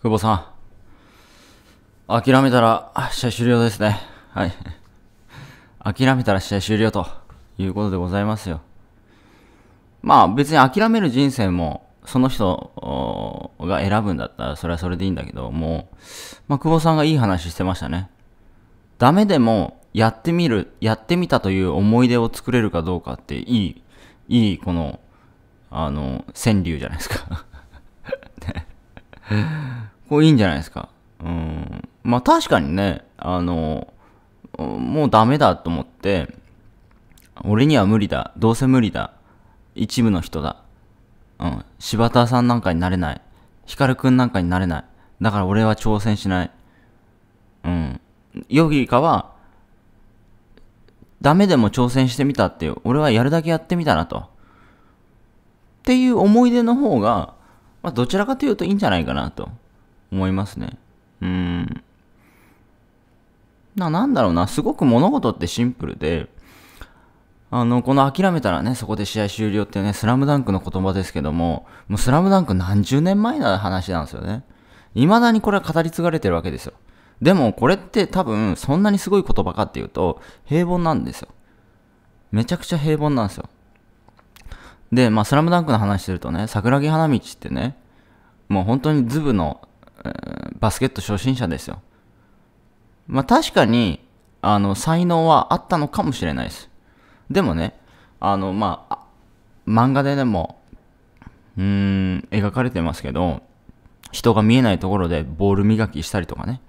久保さん。諦めたら試合終了ですね。はい。諦めたら試合終了ということでございますよ。まあ別に諦める人生もその人が選ぶんだったらそれはそれでいいんだけど、もまあ久保さんがいい話してましたね。ダメでもやってみる、やってみたという思い出を作れるかどうかっていい、いいこの、あの、川柳じゃないですか。ね こういいんじゃないですか。うん。まあ確かにね、あの、もうダメだと思って、俺には無理だ。どうせ無理だ。一部の人だ。うん。柴田さんなんかになれない。ルくんなんかになれない。だから俺は挑戦しない。うん。よーかは、ダメでも挑戦してみたっていう、俺はやるだけやってみたなと。っていう思い出の方が、まあ、どちらかというといいんじゃないかなと。思いますね。うん。な、なんだろうな、すごく物事ってシンプルで、あの、この諦めたらね、そこで試合終了ってね、スラムダンクの言葉ですけども、もうスラムダンク何十年前の話なんですよね。未だにこれは語り継がれてるわけですよ。でもこれって多分そんなにすごい言葉かっていうと平凡なんですよ。めちゃくちゃ平凡なんですよ。で、まあスラムダンクの話するとね、桜木花道ってね、もう本当にズブのバスケット初心者ですよ。まあ確かに、あの、才能はあったのかもしれないです。でもね、あの、まあ、漫画ででも、うーん、描かれてますけど、人が見えないところでボール磨きしたりとかね。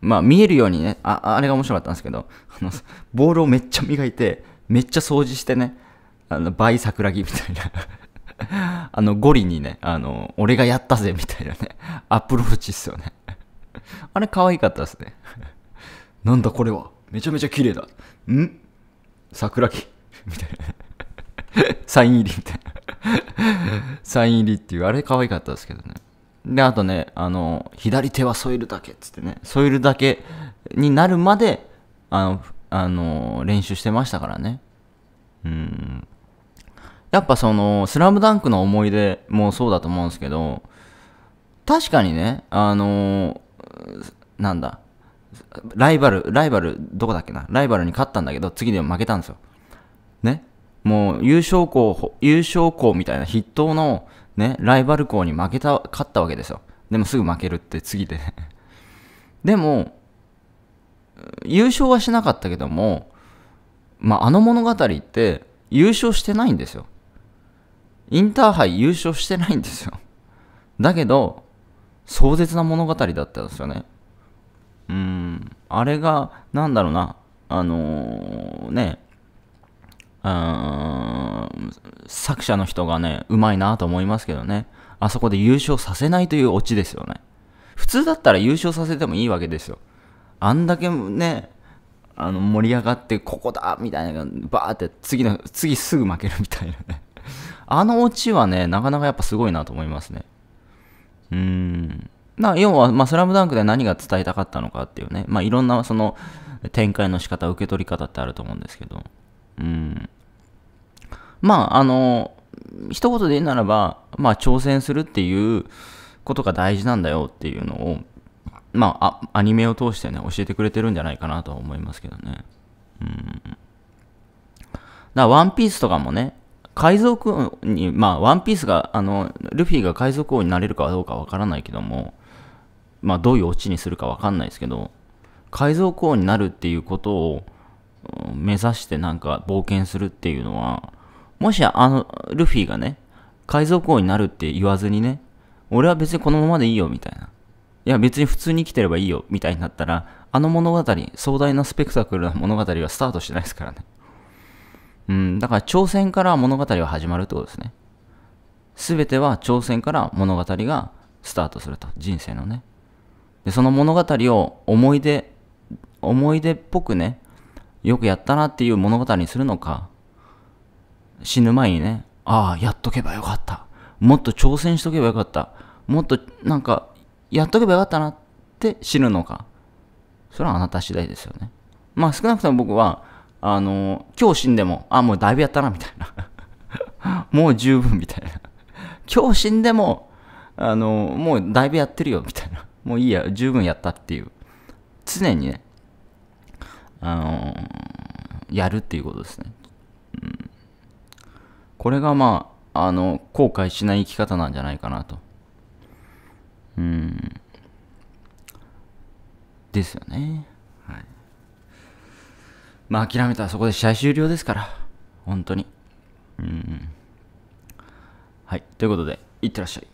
まあ見えるようにね、あ、あれが面白かったんですけど、あの、ボールをめっちゃ磨いて、めっちゃ掃除してね、あの、倍桜木みたいなあの、ゴリにね、あの、俺がやったぜ、みたいなね、アプローチっすよね。あれ、可愛かったですね。なんだこれはめちゃめちゃ綺麗だ。ん桜木みたいな。サイン入りみたいな。サイン入りっていう、あれ可愛かったですけどね。で、あとね、あの、左手は添えるだけっつってね、添えるだけになるまで、あの、あの練習してましたからね。やっぱその、スラムダンクの思い出もそうだと思うんですけど、確かにね、あのー、なんだ、ライバル、ライバル、どこだっけな、ライバルに勝ったんだけど、次で負けたんですよ。ね。もう優勝校、優勝校みたいな筆頭の、ね、ライバル校に負けた、勝ったわけですよ。でもすぐ負けるって次で でも、優勝はしなかったけども、まあ、あの物語って優勝してないんですよ。インターハイ優勝してないんですよ。だけど、壮絶な物語だったんですよね。うん、あれが、なんだろうな、あのー、ね、作者の人がね、うまいなと思いますけどね。あそこで優勝させないというオチですよね。普通だったら優勝させてもいいわけですよ。あんだけね、あの盛り上がって、ここだみたいな、バーって次の、次すぐ負けるみたいなね。あのオチはね、なかなかやっぱすごいなと思いますね。うーん。な要は、まあ、スラムダンクで何が伝えたかったのかっていうね、まあ、いろんなその展開の仕方、受け取り方ってあると思うんですけど、うん。まあ、あの、一言で言うならば、まあ、挑戦するっていうことが大事なんだよっていうのを、まあ、あアニメを通してね、教えてくれてるんじゃないかなとは思いますけどね。うん。だから、ワンピースとかもね、海賊王に、まあ、ワンピースが、あの、ルフィが海賊王になれるかどうかわからないけども、まあ、どういうオチにするかわかんないですけど、海賊王になるっていうことを目指してなんか冒険するっていうのは、もしあの、ルフィがね、海賊王になるって言わずにね、俺は別にこのままでいいよ、みたいな。いや、別に普通に生きてればいいよ、みたいになったら、あの物語、壮大なスペクタクルな物語はスタートしてないですからね。うん、だから挑戦から物語は始まるってことですね。すべては挑戦から物語がスタートすると。人生のね。で、その物語を思い出、思い出っぽくね、よくやったなっていう物語にするのか、死ぬ前にね、ああ、やっとけばよかった。もっと挑戦しとけばよかった。もっとなんか、やっとけばよかったなって死ぬのか。それはあなた次第ですよね。まあ少なくとも僕は、あの、今日死んでも、あ、もうだいぶやったな、みたいな。もう十分、みたいな。今日死んでも、あの、もうだいぶやってるよ、みたいな。もういいや、十分やったっていう。常にね、あのやるっていうことですね。うん、これがまあ、あの、後悔しない生き方なんじゃないかなと。うん。ですよね。はい。まあ諦めたらそこで試合終了ですから、本当に。うん。はい、ということで、いってらっしゃい。